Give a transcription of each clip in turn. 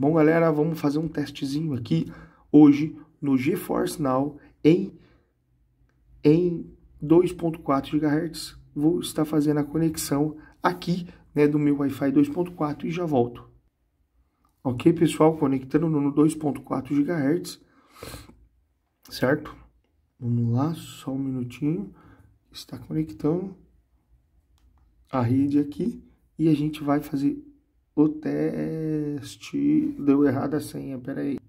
Bom, galera, vamos fazer um testezinho aqui hoje no GeForce Now em, em 2.4 GHz. Vou estar fazendo a conexão aqui né, do meu Wi-Fi 2.4 e já volto. Ok, pessoal? Conectando no 2.4 GHz, certo? Vamos lá, só um minutinho. Está conectando a rede aqui e a gente vai fazer o teste deu errado a senha, peraí.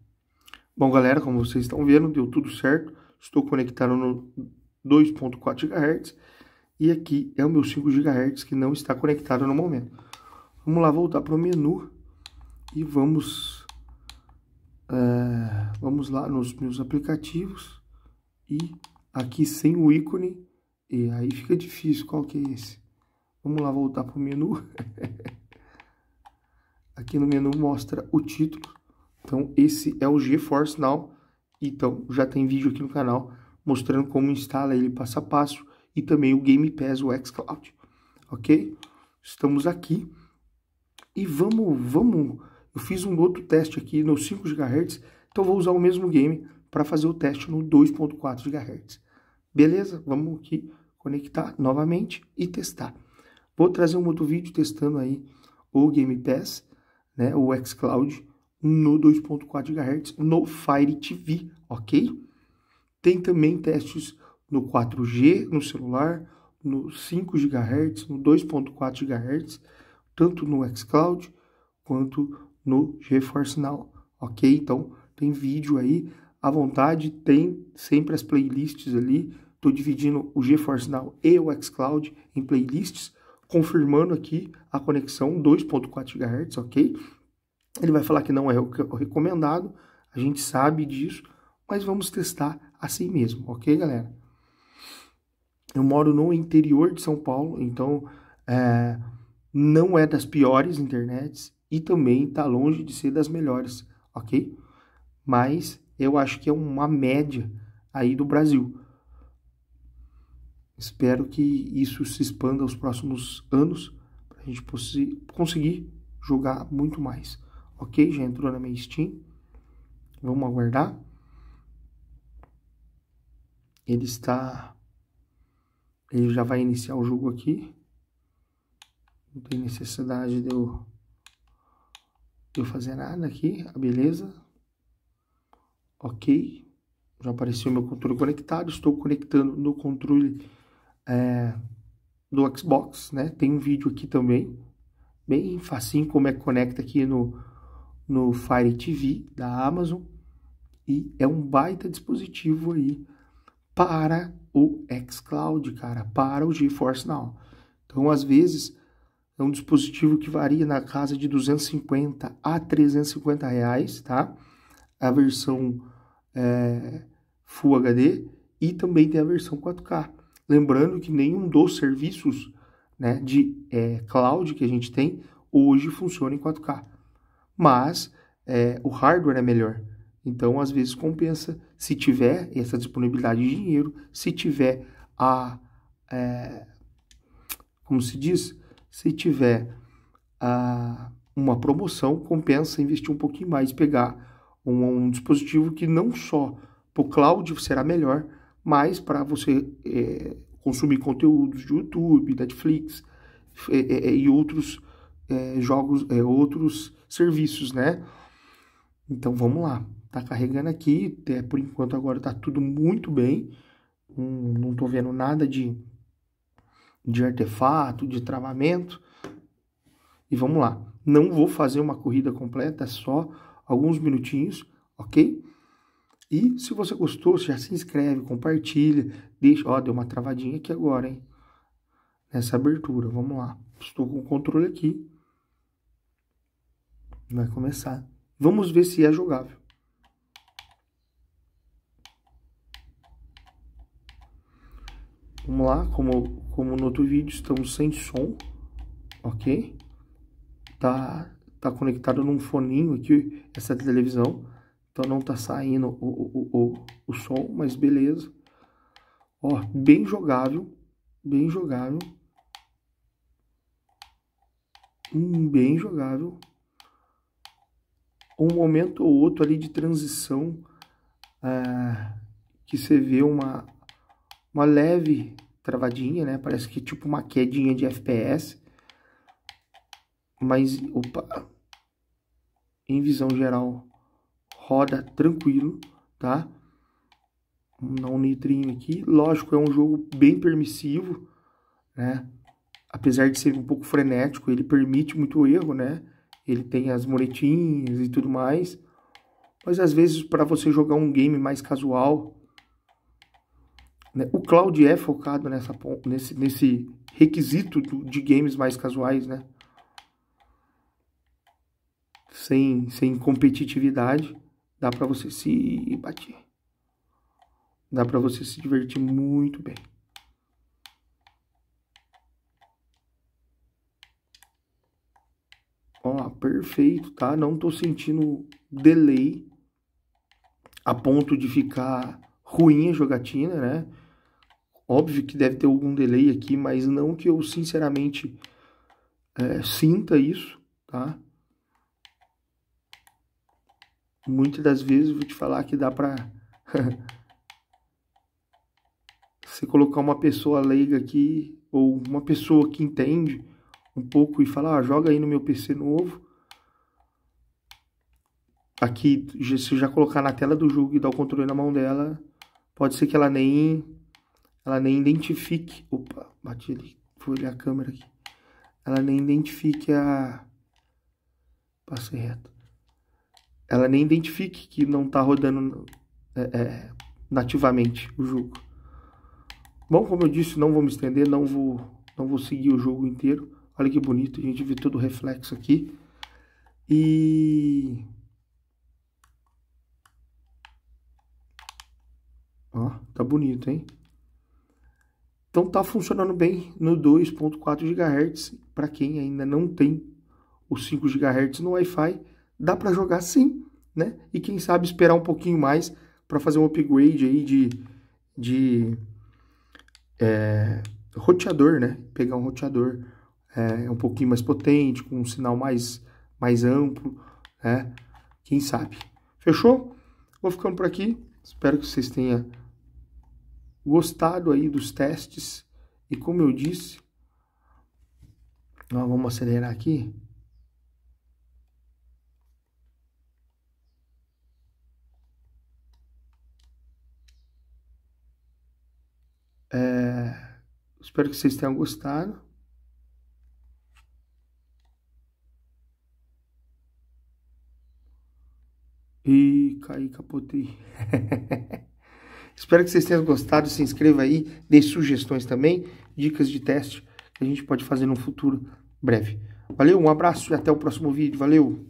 Bom, galera, como vocês estão vendo, deu tudo certo. Estou conectado no 2.4 GHz e aqui é o meu 5 GHz que não está conectado no momento. Vamos lá voltar para o menu e vamos, é, vamos lá nos meus aplicativos e aqui sem o ícone e aí fica difícil, qual que é esse? Vamos lá voltar para o menu. Aqui no menu mostra o título. Então, esse é o GeForce Now. Então, já tem vídeo aqui no canal mostrando como instala ele passo a passo e também o Game Pass, o xCloud. Ok? Estamos aqui e vamos, vamos. Eu fiz um outro teste aqui no 5 GHz, então vou usar o mesmo game para fazer o teste no 2.4 GHz. Beleza? Vamos aqui conectar novamente e testar. Vou trazer um outro vídeo testando aí o Game Pass né, o xCloud no 2.4 GHz no Fire TV, ok? Tem também testes no 4G no celular, no 5 GHz, no 2.4 GHz, tanto no xCloud quanto no GeForce Now, ok? Então tem vídeo aí à vontade, tem sempre as playlists ali. Estou dividindo o GeForce Now e o xCloud em playlists confirmando aqui a conexão 2.4 GHz, ok? Ele vai falar que não é, é o recomendado, a gente sabe disso, mas vamos testar assim mesmo, ok, galera? Eu moro no interior de São Paulo, então é, não é das piores internets e também está longe de ser das melhores, ok? Mas eu acho que é uma média aí do Brasil. Espero que isso se expanda aos próximos anos para a gente conseguir jogar muito mais. Ok? Já entrou na minha Steam. Vamos aguardar. Ele está. Ele já vai iniciar o jogo aqui. Não tem necessidade de eu, de eu fazer nada aqui. A ah, beleza. Ok. Já apareceu meu controle conectado. Estou conectando no controle é, do Xbox, né? Tem um vídeo aqui também, bem facinho como é que conecta aqui no, no Fire TV da Amazon. E é um baita dispositivo aí para o xCloud, cara, para o GeForce Now. Então, às vezes, é um dispositivo que varia na casa de 250 a 350 reais, tá? A versão é, Full HD e também tem a versão 4K. Lembrando que nenhum dos serviços né, de é, cloud que a gente tem hoje funciona em 4K. Mas é, o hardware é melhor. Então, às vezes, compensa, se tiver essa disponibilidade de dinheiro, se tiver a. É, como se diz? Se tiver a, uma promoção, compensa investir um pouquinho mais, pegar um, um dispositivo que não só para o cloud será melhor, mas para você é, consumir conteúdos de YouTube, Netflix é, é, é e outros é, jogos, outros serviços, né? Então vamos lá, tá carregando aqui, até por enquanto agora tá tudo muito bem, hum, não tô vendo nada de, de artefato, de travamento, e vamos lá. Não vou fazer uma corrida completa, é só alguns minutinhos, ok? E se você gostou, já se inscreve, compartilha, deixa. Ó, deu uma travadinha aqui agora, hein? Nessa abertura. Vamos lá. Estou com o controle aqui. Vai começar. Vamos ver se é jogável. Vamos lá, como, como no outro vídeo, estamos sem som, ok? Tá, tá conectado num foninho aqui, essa televisão. Então não tá saindo o, o, o, o som, mas beleza. Ó, bem jogável, bem jogável. Hum, bem jogável. Um momento ou outro ali de transição ah, que você vê uma, uma leve travadinha, né? Parece que tipo uma quedinha de FPS. Mas, opa, em visão geral, roda tranquilo, tá? Não um nitrinho aqui. Lógico, é um jogo bem permissivo, né? Apesar de ser um pouco frenético, ele permite muito erro, né? Ele tem as moletinhas e tudo mais. Mas às vezes para você jogar um game mais casual, né? o cloud é focado nessa nesse nesse requisito de games mais casuais, né? Sem sem competitividade. Dá para você se bater. Dá para você se divertir muito bem. Ó, perfeito, tá? Não tô sentindo delay a ponto de ficar ruim a jogatina, né? Óbvio que deve ter algum delay aqui, mas não que eu sinceramente é, sinta isso, tá? muitas das vezes vou te falar que dá para você colocar uma pessoa leiga aqui ou uma pessoa que entende um pouco e falar, ah, joga aí no meu PC novo. Aqui, se já colocar na tela do jogo e dar o controle na mão dela, pode ser que ela nem ela nem identifique, opa, bati ali, vou olhar a câmera aqui. Ela nem identifique a passei reto ela nem identifique que não está rodando é, é, nativamente o jogo. Bom, como eu disse, não vou me estender, não vou, não vou seguir o jogo inteiro. Olha que bonito, a gente vê todo o reflexo aqui. E... Ó, tá bonito, hein? Então tá funcionando bem no 2.4 GHz para quem ainda não tem os 5 GHz no Wi-Fi dá para jogar sim, né? E quem sabe esperar um pouquinho mais para fazer um upgrade aí de, de é, roteador, né? Pegar um roteador é, um pouquinho mais potente, com um sinal mais, mais amplo, né? Quem sabe. Fechou? Vou ficando por aqui. Espero que vocês tenham gostado aí dos testes. E como eu disse, nós vamos acelerar aqui. É, espero que vocês tenham gostado. E caí, capotei. espero que vocês tenham gostado. Se inscreva aí, dê sugestões também, dicas de teste que a gente pode fazer no futuro breve. Valeu, um abraço e até o próximo vídeo. Valeu!